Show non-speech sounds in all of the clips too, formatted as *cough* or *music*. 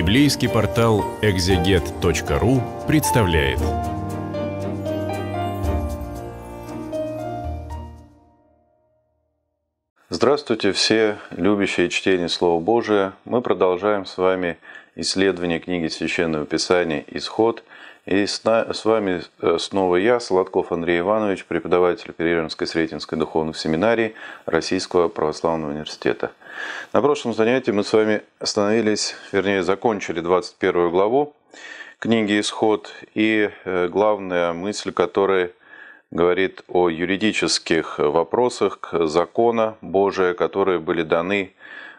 Библейский портал экзегет.ру представляет. Здравствуйте все любящие чтение Слова Божия. Мы продолжаем с вами исследование книги Священного Писания «Исход», и с, вами э, снова я, Солодков Андрей Иванович, преподаватель Перевернской Сретенской духовной семинарии Российского православного университета. На прошлом занятии мы с вами остановились, вернее, закончили 21 главу книги «Исход» и э, главная мысль, которая говорит о юридических вопросах закона Божия, которые были даны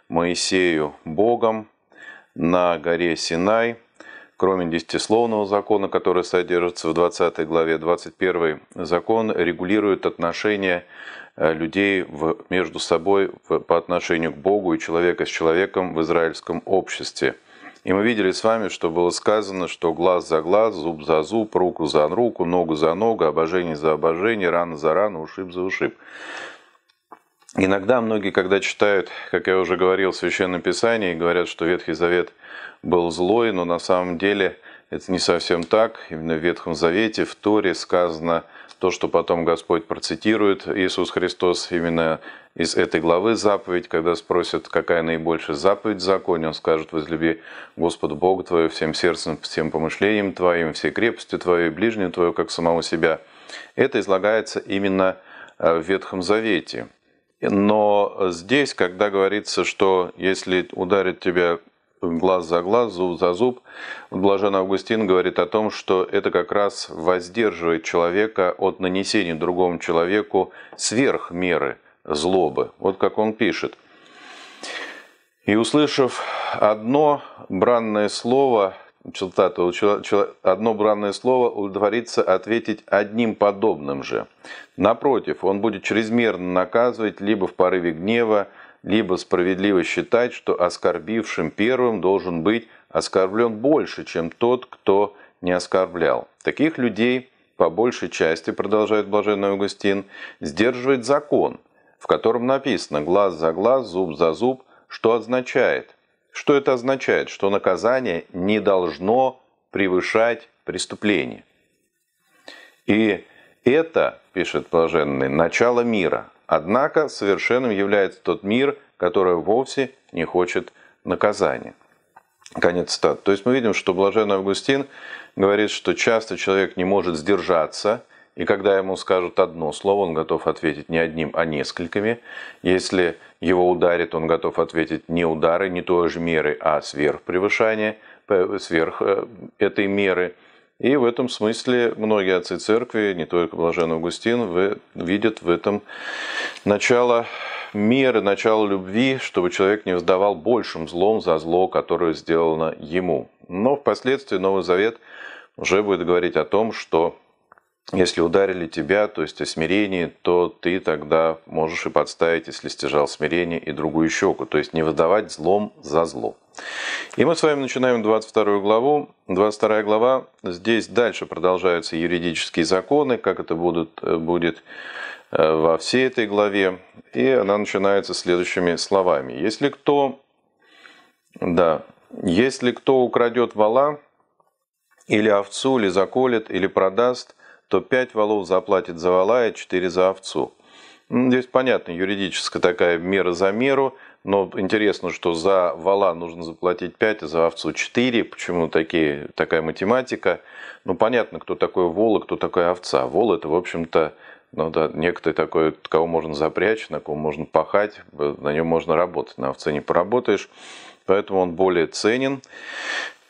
Моисею Богом на горе Синай – Кроме десятисловного закона, который содержится в 20 главе, 21 закон регулирует отношения э, людей в, между собой в, по отношению к Богу и человека с человеком в израильском обществе. И мы видели с вами, что было сказано, что глаз за глаз, зуб за зуб, руку за руку, ногу за ногу, обожение за обожение, рана за рану, ушиб за ушиб. Иногда многие, когда читают, как я уже говорил, Священное Писание, говорят, что Ветхий Завет был злой, но на самом деле это не совсем так. Именно в Ветхом Завете, в Торе сказано то, что потом Господь процитирует Иисус Христос именно из этой главы заповедь, когда спросят, какая наибольшая заповедь в законе, он скажет, возлюби Господа Бога твоего всем сердцем, всем помышлением твоим, всей крепостью твоей, ближнюю твою, как самого себя. Это излагается именно э, в Ветхом Завете. Но здесь, когда говорится, что если ударит тебя глаз за глаз, зуб за зуб, Блажен Августин говорит о том, что это как раз воздерживает человека от нанесения другому человеку сверх меры злобы. Вот как он пишет. «И услышав одно бранное слово, цитату, одно бранное слово удовлетворится ответить одним подобным же. Напротив, он будет чрезмерно наказывать либо в порыве гнева, либо справедливо считать, что оскорбившим первым должен быть оскорблен больше, чем тот, кто не оскорблял. Таких людей, по большей части, продолжает Блаженный Августин, сдерживает закон, в котором написано «глаз за глаз, зуб за зуб», что означает что это означает? Что наказание не должно превышать преступление. И это, пишет Блаженный, начало мира. Однако совершенным является тот мир, который вовсе не хочет наказания. Конец цитаты. То есть мы видим, что Блаженный Августин говорит, что часто человек не может сдержаться – и когда ему скажут одно слово, он готов ответить не одним, а несколькими. Если его ударит, он готов ответить не удары, не той же меры, а э, сверх превышение, э, сверх этой меры. И в этом смысле многие отцы церкви, не только блаженный Августин, видят в этом начало меры, начало любви, чтобы человек не воздавал большим злом за зло, которое сделано ему. Но впоследствии Новый Завет уже будет говорить о том, что если ударили тебя, то есть о смирении, то ты тогда можешь и подставить, если стяжал смирение, и другую щеку. То есть не выдавать злом за зло. И мы с вами начинаем 22 главу. 22 глава. Здесь дальше продолжаются юридические законы, как это будут, э, будет э, во всей этой главе. И она начинается следующими словами. Если кто, да, если кто украдет вала, или овцу, или заколет, или продаст, то 5 валов заплатит за вала и 4 за овцу. Здесь понятно, юридическая такая мера за меру, но интересно, что за вала нужно заплатить 5, а за овцу 4. Почему такие, такая математика? Ну, понятно, кто такой вол и кто такой овца. Вол – это, в общем-то, ну да, некто такой, кого можно запрячь, на кого можно пахать, на нем можно работать, на овце не поработаешь. Поэтому он более ценен.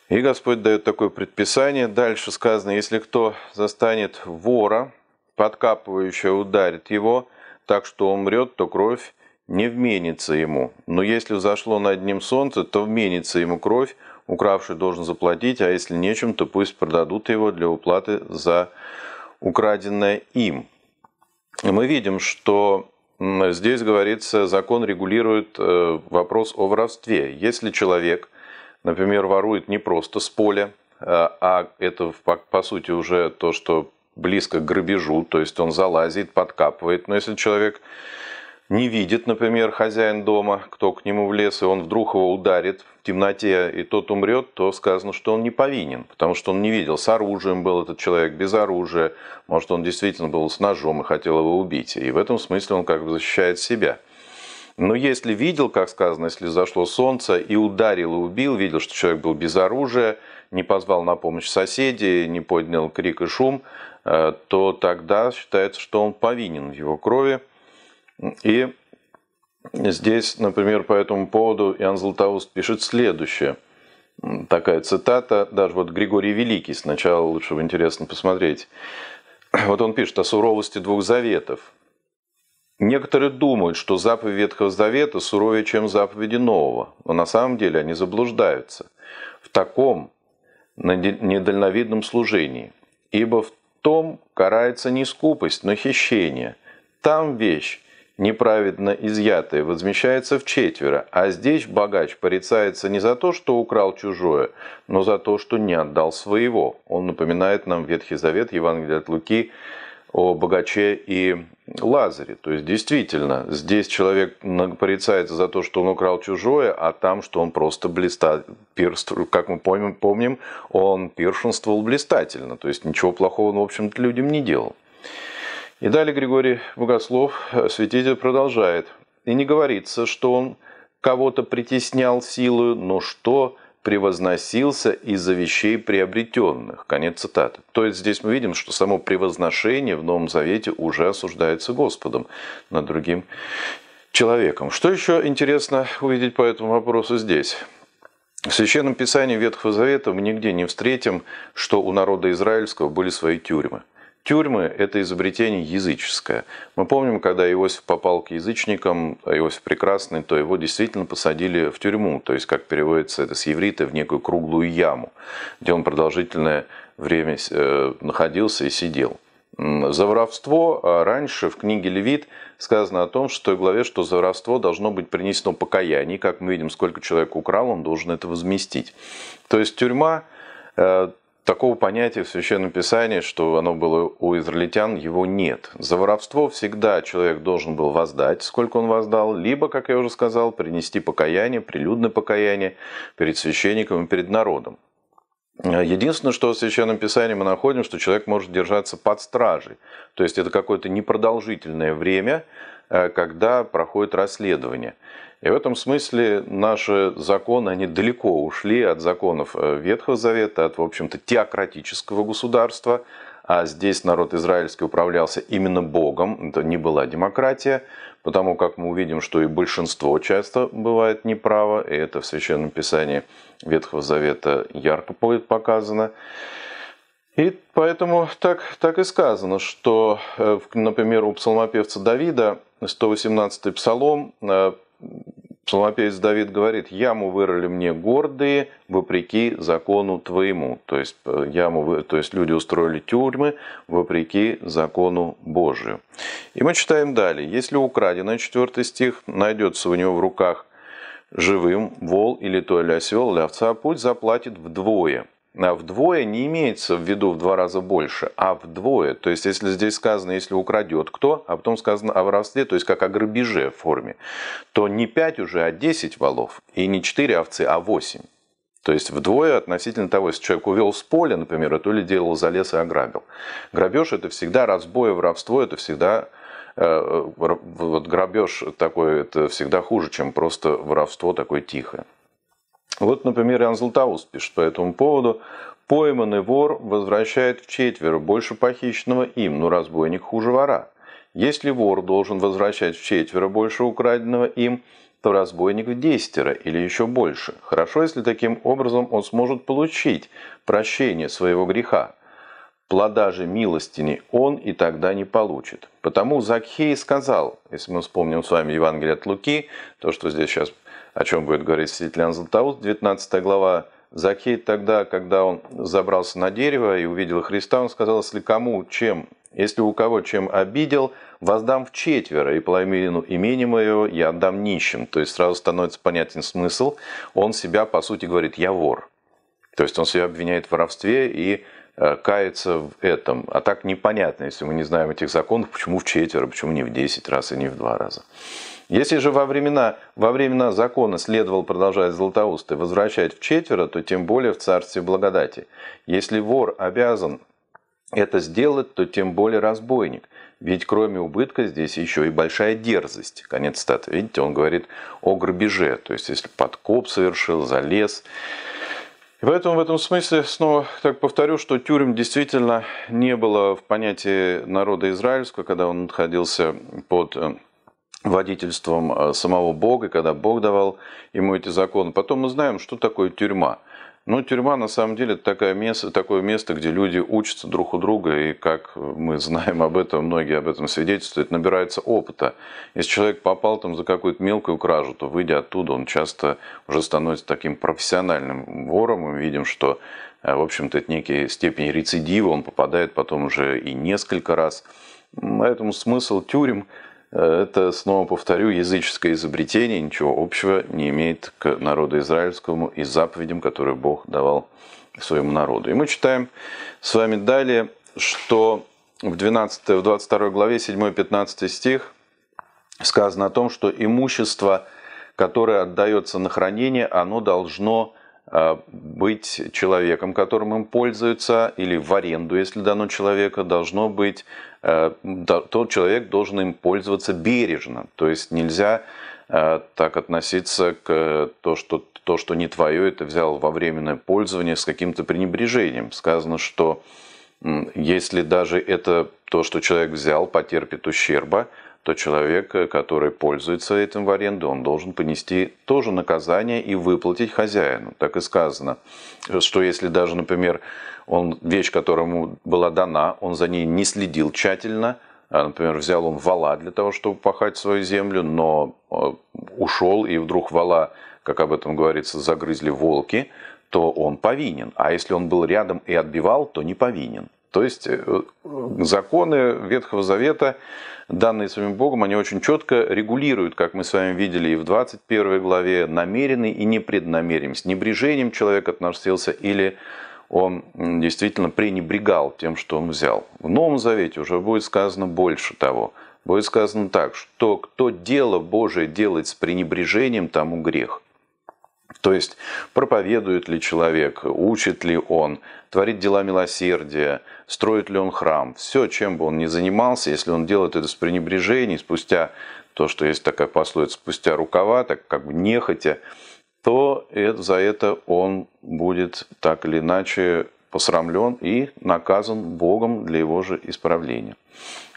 И Господь дает такое предписание. Дальше сказано, если кто застанет вора, подкапывающего ударит его, так что умрет, то кровь не вменится ему. Но если взошло над ним солнце, то вменится ему кровь, укравший должен заплатить, а если нечем, то пусть продадут его для уплаты за украденное им. И Мы видим, что здесь говорится, закон регулирует э, вопрос о воровстве. Если человек – например, ворует не просто с поля, э, а это по сути уже то, что близко к грабежу, то есть он залазит, подкапывает. Но если человек не видит, например, хозяин дома, кто к нему влез, и он вдруг его ударит в темноте, и тот умрет, то сказано, что он не повинен, потому что он не видел, с оружием был этот человек, без оружия, может, он действительно был с ножом и хотел его убить. И в этом смысле он как бы защищает себя – но если видел, как сказано, если зашло солнце, и ударил, и убил, видел, что человек был без оружия, не позвал на помощь соседей, не поднял крик и шум, э, то тогда считается, что он повинен в его крови. И здесь, например, по этому поводу Иоанн Златоуст пишет следующее. Такая цитата, даже вот Григорий Великий, сначала лучше бы интересно посмотреть. Вот он пишет о суровости двух заветов. Некоторые думают, что заповеди Ветхого Завета суровее, чем заповеди Нового, но на самом деле они заблуждаются в таком недальновидном служении, ибо в том карается не скупость, но хищение. Там вещь, неправедно изъятое, возмещается в четверо, а здесь богач порицается не за то, что украл чужое, но за то, что не отдал своего. Он напоминает нам Ветхий Завет, Евангелие от Луки, о богаче и Лазаре. То есть, действительно, здесь человек порицается за то, что он украл чужое, а там, что он просто блистал, как мы помним, помним, он пиршенствовал блистательно. То есть, ничего плохого он, в общем-то, людям не делал. И далее Григорий Богослов, э, святитель, продолжает. И не говорится, что он кого-то притеснял силою, но что превозносился из-за вещей приобретенных. Конец цитаты. То есть здесь мы видим, что само превозношение в Новом Завете уже осуждается Господом над другим человеком. Что еще интересно увидеть по этому вопросу здесь? В Священном Писании Ветхого Завета мы нигде не встретим, что у народа израильского были свои тюрьмы – Тюрьмы – это изобретение языческое. Мы помним, когда Иосиф попал к язычникам, а Иосиф Прекрасный, то его действительно посадили в тюрьму, то есть, как переводится это с еврита, в некую круглую яму, где он продолжительное время э, находился и сидел. За воровство а раньше в книге «Левит» сказано о том, что в главе, что за воровство должно быть принесено покаяние. Как мы видим, сколько человек украл, он должен это возместить. То есть тюрьма э, такого понятия в Священном Писании, что оно было у израильтян, его нет. За воровство всегда человек должен был воздать, сколько он воздал, либо, как я уже сказал, принести покаяние, прилюдное покаяние перед священником и перед народом. Единственное, что в Священном Писании мы находим, что человек может держаться под стражей. То есть это какое-то непродолжительное время, э, когда проходит расследование. И в этом смысле наши законы, они далеко ушли от законов э, Ветхого Завета, от, в общем-то, теократического государства. А здесь народ израильский управлялся именно Богом, это не была демократия потому как мы увидим, что и большинство часто бывает неправо, и это в Священном Писании Ветхого Завета ярко будет показано. И поэтому так, так и сказано, что, э, например, у псалмопевца Давида, 118-й псалом, э, Псалмопевец Давид говорит, яму вырыли мне гордые, вопреки закону твоему. То есть, э, яму, то есть люди устроили тюрьмы, вопреки закону Божию. И мы читаем далее. Если украдено, 4 стих, найдется у него в руках живым вол или то или осел, или овца, пусть заплатит вдвое – а вдвое не имеется в виду в два раза больше, а вдвое. То есть, если здесь сказано, если украдет кто, а потом сказано о воровстве, то есть как о грабеже в форме, то не 5 уже, а 10 валов, и не 4 овцы, а 8. То есть вдвое относительно того, если человек увел с поля, например, а то ли делал за и ограбил. Грабеж – это всегда разбой, воровство – это всегда э, э, вот грабеж такой, это всегда хуже, чем просто воровство такое тихое. Вот, например, Иоанн Златоуст пишет по этому поводу. «Пойманный вор возвращает в четверо больше похищенного им, но разбойник хуже вора. Если вор должен возвращать в четверо больше украденного им, то разбойник в десятеро или еще больше. Хорошо, если таким образом он сможет получить прощение своего греха. Плода же милостини он и тогда не получит. Потому Закхей сказал, если мы вспомним с вами Евангелие от Луки, то, что здесь сейчас о чем будет говорить святитель Златоуст, 19 глава. Закей тогда, когда он забрался на дерево и увидел Христа, он сказал, если кому чем, если у кого чем обидел, воздам в четверо, и половину имени моего я отдам нищим. То есть сразу становится понятен смысл. Он себя, по сути, говорит, я вор. То есть он себя обвиняет в воровстве и э, кается в этом. А так непонятно, если мы не знаем этих законов, почему в четверо, почему не в десять раз и не в два раза. Если же во времена, во времена закона следовал, продолжать Златоуст, и возвращать в четверо, то тем более в царстве благодати. Если вор обязан это сделать, то тем более разбойник. Ведь кроме убытка здесь еще и большая дерзость. Конец статы. Видите, он говорит о грабеже. То есть, если подкоп совершил, залез. И поэтому в этом смысле снова так повторю, что тюрем действительно не было в понятии народа израильского, когда он находился под э, водительством э, самого Бога, когда Бог давал ему эти законы. Потом мы знаем, что такое тюрьма. Но ну, тюрьма на самом деле это такое место, такое место, где люди учатся друг у друга, и как мы знаем об этом, многие об этом свидетельствуют, набирается опыта. Если человек попал там за какую-то мелкую кражу, то выйдя оттуда, он часто уже становится таким профессиональным вором. Мы видим, что, э, в общем-то, это некие степени рецидива, он попадает потом уже и несколько раз. Поэтому смысл тюрем это, снова повторю, языческое изобретение, ничего общего не имеет к народу израильскому и заповедям, которые Бог давал своему народу. И мы читаем с вами далее, что в, 12, в 22 главе 7-15 стих сказано о том, что имущество, которое отдается на хранение, оно должно а, быть человеком, которым им пользуются, или в аренду, если дано человека, должно быть Э, тот человек должен им пользоваться бережно. То есть нельзя э, так относиться к э, то, что то, что не твое, это взял во временное пользование с каким-то пренебрежением. Сказано, что если даже это то, что человек взял, потерпит ущерба, то человек, который пользуется этим в аренду, он должен понести тоже наказание и выплатить хозяину. Так и сказано, что если даже, например, он, вещь, которому была дана, он за ней не следил тщательно, а, например, взял он вала для того, чтобы пахать свою землю, но а, ушел, и вдруг вала, как об этом говорится, загрызли волки, то он повинен. А если он был рядом и отбивал, то не повинен. То есть э, законы Ветхого Завета, данные самим Богом, они очень четко регулируют, как мы с вами видели и в 21 главе, намеренный и непреднамеренность. Небрежением человек относился или он действительно пренебрегал тем, что он взял. В Новом Завете уже будет сказано больше того. Будет сказано так, что кто дело Божие делает с пренебрежением, тому грех. То есть, проповедует ли человек, учит ли он, творит дела милосердия, строит ли он храм. Все, чем бы он ни занимался, если он делает это с пренебрежением, спустя то, что есть такая пословица, спустя рукава, так как бы нехотя, то это, за это он будет так или иначе посрамлен и наказан Богом для его же исправления.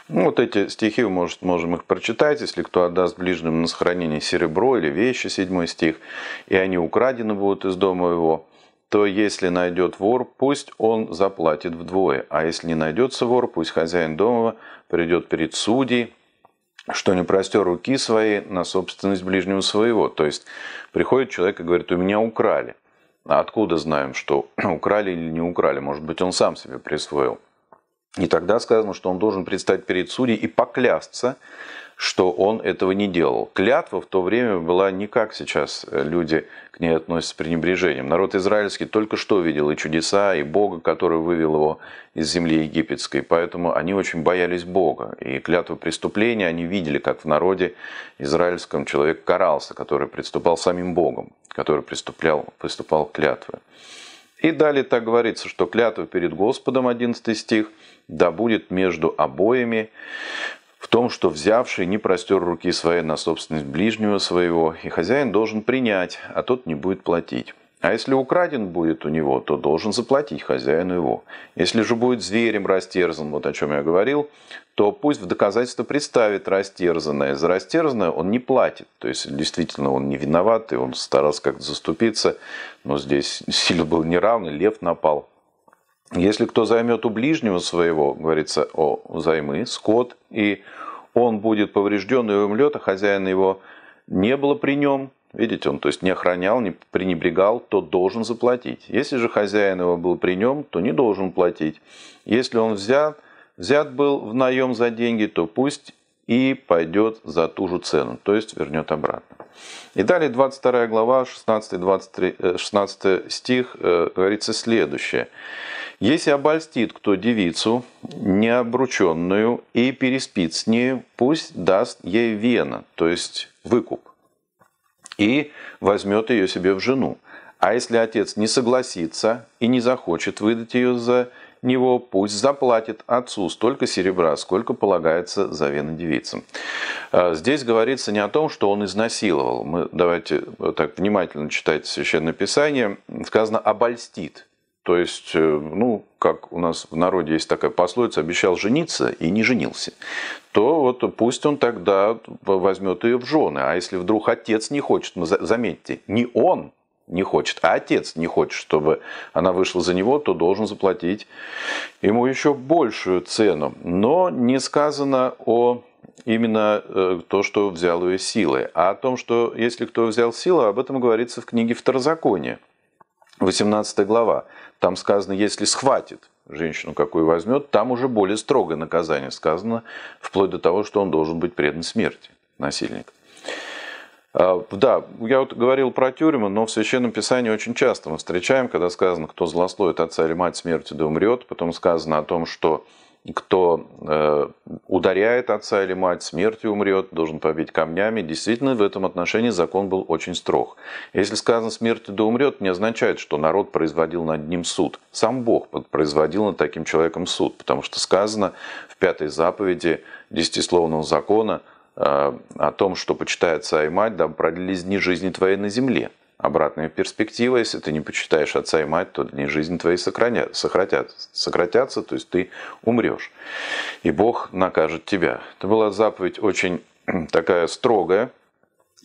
Ну, вот эти стихи, может, можем их прочитать, если кто отдаст ближним на сохранение серебро или вещи, седьмой стих, и они украдены будут из дома его, то если найдет вор, пусть он заплатит вдвое, а если не найдется вор, пусть хозяин дома придет перед судей, что не простер руки свои на собственность ближнего своего. То есть приходит человек и говорит, у меня украли. А откуда знаем, что *clears throat* украли или не украли? Может быть, он сам себе присвоил. И тогда сказано, что он должен предстать перед судей и поклясться, что он этого не делал. Клятва в то время была не как сейчас э, люди к ней относятся с пренебрежением. Народ израильский только что видел и чудеса, и Бога, который вывел его из земли египетской. Поэтому они очень боялись Бога. И клятву преступления они видели, как в народе израильском человек карался, который приступал самим Богом, который приступал, приступал к клятве. И далее так говорится, что клятва перед Господом, 11 стих, да будет между обоими в том, что взявший не простер руки своей на собственность ближнего своего, и хозяин должен принять, а тот не будет платить. А если украден будет у него, то должен заплатить хозяину его. Если же будет зверем растерзан, вот о чем я говорил, то пусть в доказательство представит растерзанное. За растерзанное он не платит. То есть, действительно, он не виноват, и он старался как-то заступиться. Но здесь *laughs* сила был неравный, лев напал. Если кто займет у ближнего своего, говорится о займы, скот, и он будет поврежден и умлет, а хозяин его не было при нем, Видите, он то есть не охранял, не пренебрегал, то должен заплатить. Если же хозяин его был при нем, то не должен платить. Если он взят, взят был в наем за деньги, то пусть и пойдет за ту же цену, то есть вернет обратно. И далее 22 глава, 16-23, 16 э, стих э, говорится следующее. «Если обольстит кто девицу, необрученную, и переспит с нею, пусть даст ей вена, то есть выкуп, и возьмет ее себе в жену. А если отец не согласится и не захочет выдать ее за него, пусть заплатит отцу столько серебра, сколько полагается за вены девицам. А, здесь говорится не о том, что он изнасиловал. Мы, давайте так внимательно читать Священное Писание. Сказано «обольстит». То есть, э, ну, как у нас в народе есть такая пословица, обещал жениться и не женился, то вот пусть он тогда возьмет ее в жены. А если вдруг отец не хочет, заметьте, не он не хочет, а отец не хочет, чтобы она вышла за него, то должен заплатить ему еще большую цену. Но не сказано о именно э, то, что взял ее силой. А о том, что если кто взял силу, об этом говорится в книге «Второзаконие». 18 глава. Там сказано, если схватит женщину, какую возьмет, там уже более строгое наказание сказано, вплоть до того, что он должен быть предан смерти, насильник. А, да, я вот говорил про тюрьму, но в Священном Писании очень часто мы встречаем, когда сказано, кто злословит отца или мать смерти, да умрет. Потом сказано о том, что кто э, ударяет отца или мать, смертью умрет, должен побить камнями. Действительно, в этом отношении закон был очень строг. Если сказано «смертью да умрет», не означает, что народ производил над ним суд. Сам Бог производил над таким человеком суд, потому что сказано в пятой заповеди десятисловного закона э, о том, что почитает отца и мать, дабы продлились дни жизни твоей на земле. Обратная перспектива, если ты не почитаешь отца и мать, то дни жизни твои сократят, сократят, сократятся, то есть ты умрешь. И Бог накажет тебя. Это была заповедь очень такая строгая,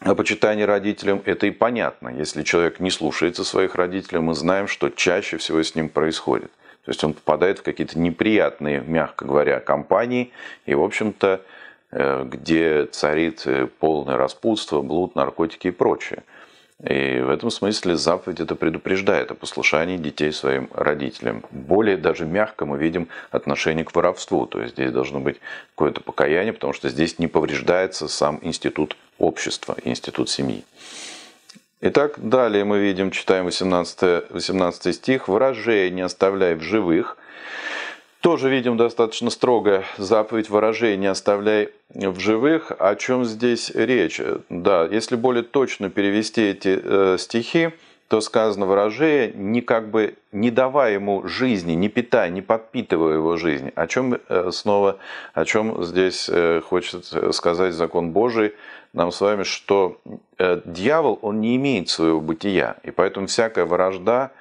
о почитании родителям это и понятно. Если человек не слушается своих родителей, мы знаем, что чаще всего с ним происходит. То есть он попадает в какие-то неприятные, мягко говоря, компании, и, в общем-то, э, где царит э, полное распутство, блуд, наркотики и прочее. И в этом смысле заповедь это предупреждает о послушании детей своим родителям. Более даже мягко мы видим отношение к воровству. То есть здесь должно быть какое-то покаяние, потому что здесь не повреждается сам институт общества, институт семьи. Итак, далее мы видим, читаем 18, 18 стих. «Вражей не оставляй в живых, тоже видим достаточно строгое заповедь выражения «оставляй в живых». О чем здесь речь? Да, если более точно перевести эти э, стихи, то сказано выражение «не как бы не давая ему жизни, не питая, не подпитывая его жизнь». О чем э, снова, о чем здесь э, хочет сказать закон Божий нам с вами, что э, дьявол, он не имеет своего бытия, и поэтому всякая вражда –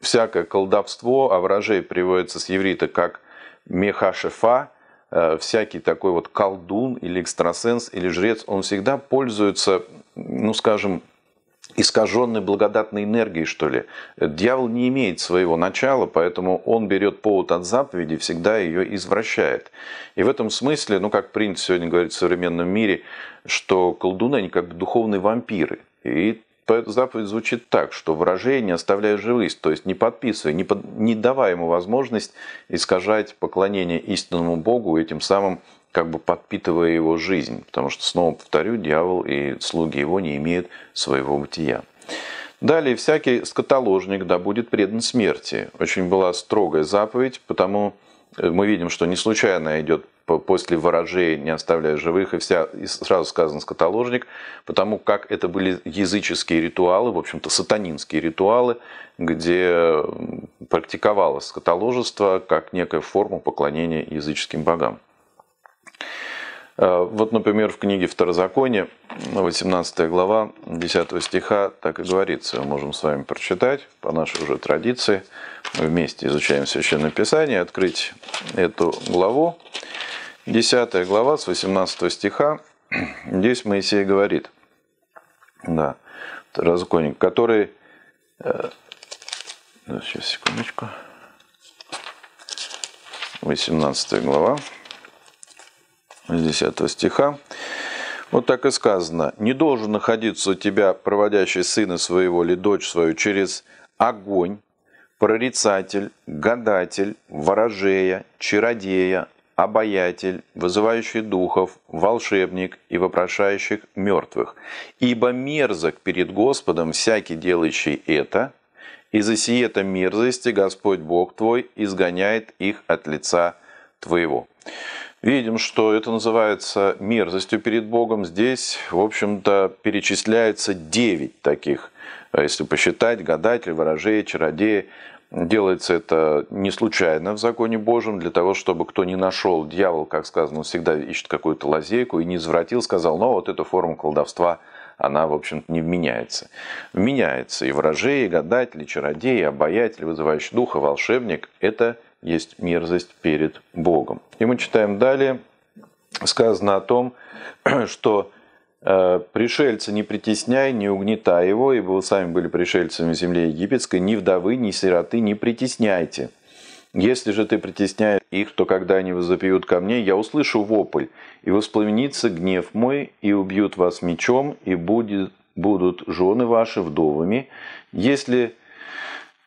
всякое колдовство, а вражей приводится с еврита как мехашефа, э, всякий такой вот колдун или экстрасенс или жрец, он всегда пользуется, ну скажем, искаженной благодатной энергией, что ли. Дьявол не имеет своего начала, поэтому он берет повод от заповеди, всегда ее извращает. И в этом смысле, ну как принц сегодня говорит в современном мире, что колдуны, они как духовные вампиры. И Поэтому заповедь звучит так, что выражение оставляя живость, то есть не подписывая, не, под, не давая ему возможность искажать поклонение истинному Богу и тем самым как бы подпитывая его жизнь, потому что, снова повторю, дьявол и слуги его не имеют своего бытия. Далее, всякий скотоложник да будет предан смерти. Очень была строгая заповедь, потому Э, мы видим, что не случайно идет после ворожей, не оставляя живых, и, вся, и сразу сказан скотоложник, потому как это были языческие ритуалы, в общем-то сатанинские ритуалы, где практиковалось скотоложество как некая форма поклонения языческим богам. Э, вот, например, в книге «Второзаконие», 18 глава, 10 стиха, так и говорится. Мы можем с вами прочитать, по нашей уже традиции. Мы вместе изучаем Священное Писание, открыть эту главу. 10 глава с 18 стиха. Здесь Моисей говорит, да, второзаконник, который... Э, сейчас, секундочку. 18 глава с 10 стиха. Вот так и сказано. «Не должен находиться у тебя проводящий сына своего или дочь свою через огонь, прорицатель, гадатель, ворожея, чародея, обаятель, вызывающий духов, волшебник и вопрошающих мертвых. Ибо мерзок перед Господом всякий, делающий это, и за сие-то мерзости Господь Бог твой изгоняет их от лица твоего. Видим, что это называется мерзостью перед Богом. Здесь, в общем-то, перечисляется 9 таких, а если посчитать, гадатель, ворожей, чародеи. Делается это не случайно в законе Божьем, для того, чтобы кто не нашел, дьявол, как сказано, всегда ищет какую-то лазейку и не извратил, сказал, "Но вот эта форма колдовства она, в общем-то, не меняется. Меняется и вражей, и гадатель, и чародей, и обаятель, вызывающий духа, волшебник – это есть мерзость перед Богом. И мы читаем далее, сказано о том, *clears throat* что э, пришельца не притесняй, не угнетай его, ибо вы сами были пришельцами земли египетской, ни вдовы, ни сироты не притесняйте. Если же ты притесняешь их, то когда они возопьют ко мне, я услышу вопль, и воспламенится гнев мой, и убьют вас мечом, и будет, будут жены ваши вдовами. Если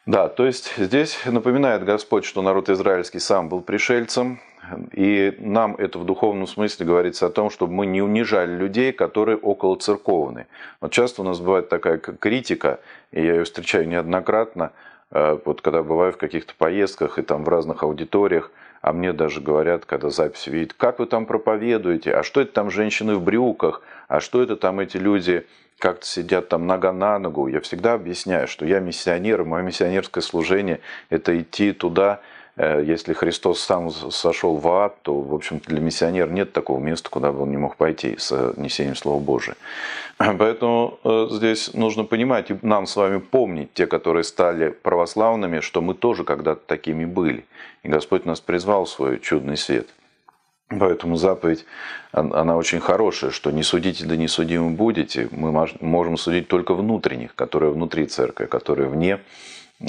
да, то есть здесь напоминает Господь, что народ израильский сам был пришельцем, и нам это в духовном смысле говорится о том, чтобы мы не унижали людей, которые около церковны. Вот часто у нас бывает такая критика, и я ее встречаю неоднократно, э, вот когда бываю в каких-то поездках и там в разных аудиториях – а мне даже говорят, когда запись видят, как вы там проповедуете, а что это там женщины в брюках, а что это там эти люди как-то сидят там нога на ногу. Я всегда объясняю, что я миссионер, мое миссионерское служение – это идти туда, Э, если Христос сам сошел в ад, то, в общем-то, для миссионера нет такого места, куда бы он не мог пойти с э, несением Слова Божия. *clears throat* Поэтому э, здесь нужно понимать, и нам с вами помнить, те, которые стали православными, что мы тоже когда-то такими были. И Господь нас призвал в свой чудный свет. Поэтому заповедь, она очень хорошая, что не судите, да не судимы будете. Мы можем судить только внутренних, которые внутри церкви, а которые вне церкви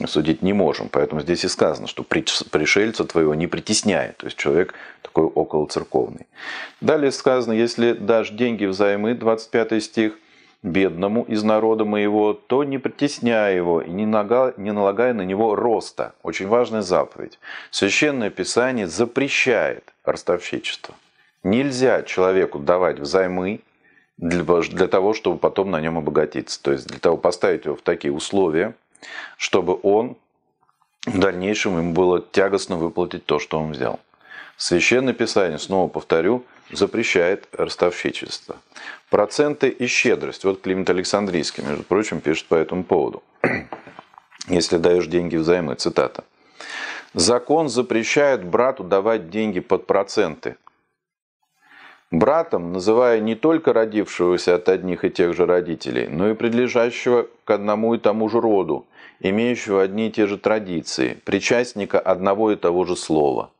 судить не можем. Поэтому здесь и сказано, что пришельца твоего не притесняет. То есть человек такой околоцерковный. Далее сказано, если дашь деньги взаймы, 25 стих, бедному из народа моего, то не притесняй его и не, налагай на него роста. Очень важная заповедь. Священное Писание запрещает ростовщичество. Нельзя человеку давать взаймы, для того, чтобы потом на нем обогатиться. То есть для того поставить его в такие условия, чтобы он в дальнейшем ему было тягостно выплатить то, что он взял. Священное Писание, снова повторю, запрещает ростовщичество. Проценты и щедрость. Вот Климент Александрийский, между прочим, пишет по этому поводу. *clears throat* Если даешь деньги взаймы, цитата. Закон запрещает брату давать деньги под проценты, Братом называя не только родившегося от одних и тех же родителей, но и принадлежащего к одному и тому же роду, имеющего одни и те же традиции, причастника одного и того же слова.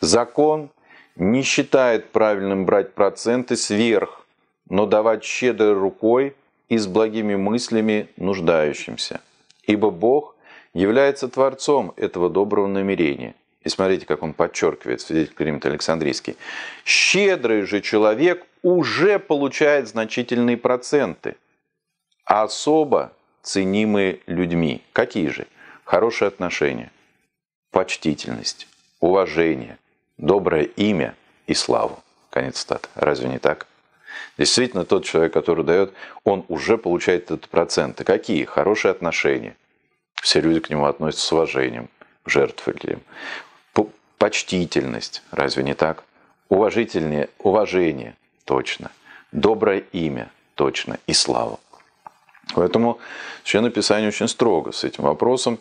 Закон не считает правильным брать проценты сверх, но давать щедрой рукой и с благими мыслями нуждающимся. Ибо Бог является Творцом этого доброго намерения – и смотрите, как он подчеркивает, свидетель Климент Александрийский. Щедрый же человек уже получает значительные проценты, особо ценимые людьми. Какие же? Хорошие отношения, почтительность, уважение, доброе имя и славу. Конец стат. Разве не так? Действительно, тот человек, который дает, он уже получает этот процент. И какие? Хорошие отношения. Все люди к нему относятся с уважением, жертвовали Почтительность, разве не так? Уважительнее, уважение, точно. Доброе имя, точно. И слава. Поэтому Священное Писание очень строго с этим вопросом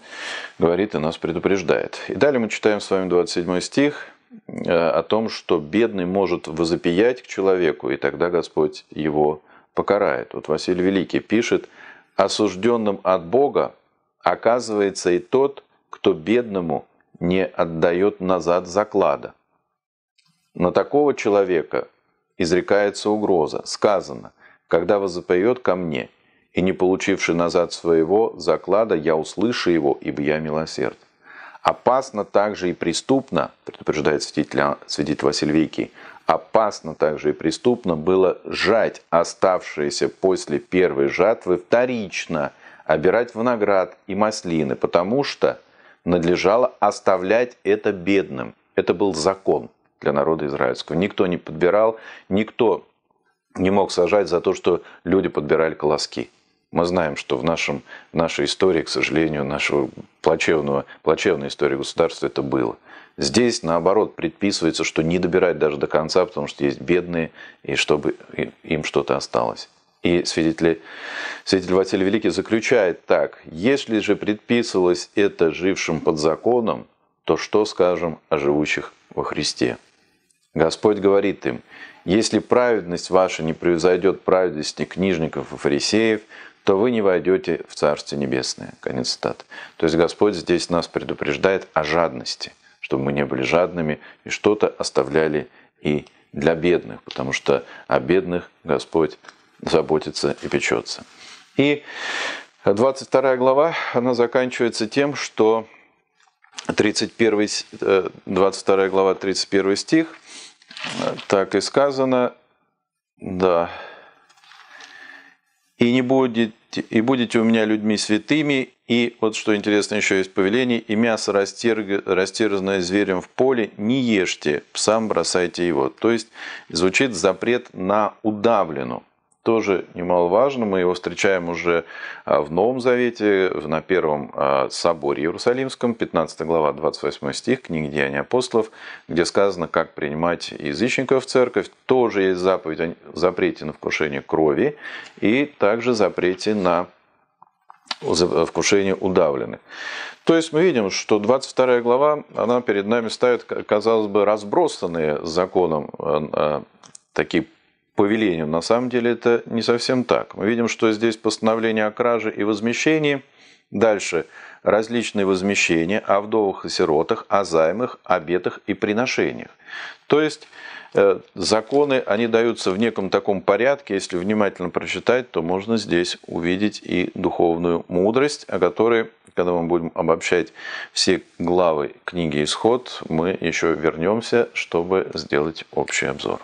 говорит и нас предупреждает. И далее мы читаем с вами 27 стих э, о том, что бедный может возопиять к человеку, и тогда Господь его покарает. Вот Василий Великий пишет, осужденным от Бога оказывается и тот, кто бедному не отдает назад заклада. На такого человека изрекается угроза. Сказано, когда возопоет ко мне, и не получивши назад своего заклада, я услышу его, ибо я милосерд. Опасно также и преступно, предупреждает свидетель, свидетель Васильвики, опасно также и преступно было жать оставшиеся после первой жатвы вторично, обирать виноград и маслины, потому что – надлежало оставлять это бедным. Это был закон для народа израильского. Никто не подбирал, никто не мог сажать за то, что люди подбирали колоски. Мы знаем, что в, нашем, в нашей истории, к сожалению, нашего плачевного, плачевной истории государства это было. Здесь, наоборот, предписывается, что не добирать даже до конца, потому что есть бедные, и чтобы им что-то осталось. И свидетель, свидетель Василий Великий заключает так. «Если же предписывалось это жившим под законом, то что скажем о живущих во Христе?» Господь говорит им, «Если праведность ваша не превзойдет праведности книжников и фарисеев, то вы не войдете в Царствие Небесное». Конец цитаты. То есть Господь здесь нас предупреждает о жадности, чтобы мы не были жадными и что-то оставляли и для бедных, потому что о бедных Господь заботится и печется. И 22 глава, она заканчивается тем, что 31, 22 э, глава, 31 стих, так и сказано, да, «И, не будет, и будете у меня людьми святыми, и, вот что интересно еще есть повеление, и мясо, растерг, растерзанное зверем в поле, не ешьте, псам бросайте его». То есть, звучит запрет на удавлену тоже немаловажно. Мы его встречаем уже а, в Новом Завете, на Первом а, соборе Иерусалимском, 15 глава, 28 стих, книги Деяния апостолов, где сказано, как принимать язычников в церковь. Тоже есть заповедь о запрете на вкушение крови и также запрете на вкушение удавленных. То есть мы видим, что 22 глава, она перед нами ставит, казалось бы, разбросанные законом э, э, такие по велению. На самом деле это не совсем так. Мы видим, что здесь постановление о краже и возмещении. Дальше различные возмещения о вдовах и сиротах, о займах, обетах и приношениях. То есть э, законы, они даются в неком таком порядке. Если внимательно прочитать, то можно здесь увидеть и духовную мудрость, о которой, когда мы будем обобщать все главы книги «Исход», мы еще вернемся, чтобы сделать общий обзор.